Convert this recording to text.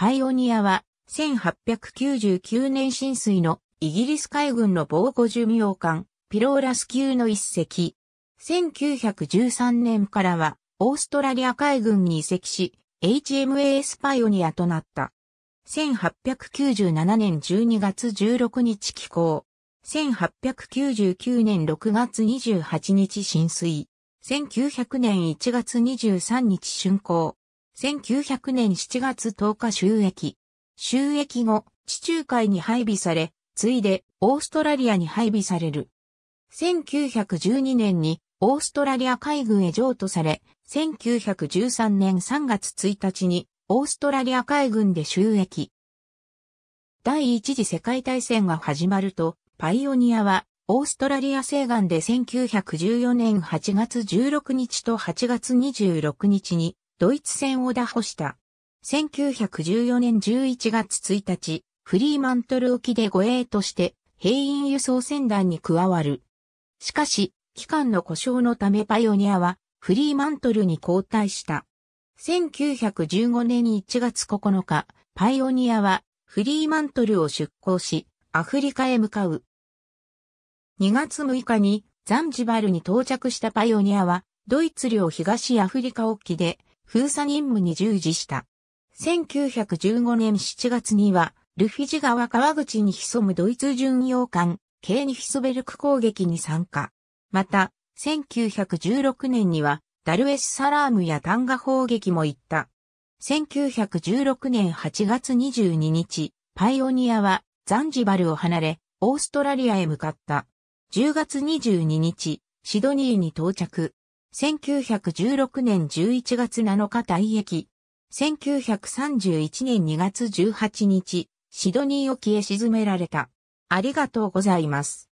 パイオニアは、1899年浸水のイギリス海軍の防護寿命艦、ピローラス級の一隻。1913年からは、オーストラリア海軍に移籍し、HMAS パイオニアとなった。1897年12月16日寄港。1899年6月28日浸水。1900年1月23日竣工。1900年7月10日収益。収益後、地中海に配備され、ついでオーストラリアに配備される。1912年にオーストラリア海軍へ譲渡され、1913年3月1日にオーストラリア海軍で収益。第一次世界大戦が始まると、パイオニアはオーストラリア西岸で1914年8月16日と8月26日にドイツ戦を打破した。1914年11月1日、フリーマントル沖で護衛として兵員輸送船団に加わる。しかし、機関の故障のためパイオニアはフリーマントルに交代した。1915年1月9日、パイオニアはフリーマントルを出港し、アフリカへ向かう。2月6日にザンジバルに到着したパイオニアは、ドイツ領東アフリカ沖で封鎖任務に従事した。1915年7月には、ルフィジ川川口に潜むドイツ巡洋艦、ケーニヒソベルク攻撃に参加。また、1916年には、ダルエスサラームや単ガ砲撃も行った。1916年8月22日、パイオニアはザンジバルを離れ、オーストラリアへ向かった。10月22日、シドニーに到着。1916年11月7日退役。1931年2月18日、シドニー沖へ沈められた。ありがとうございます。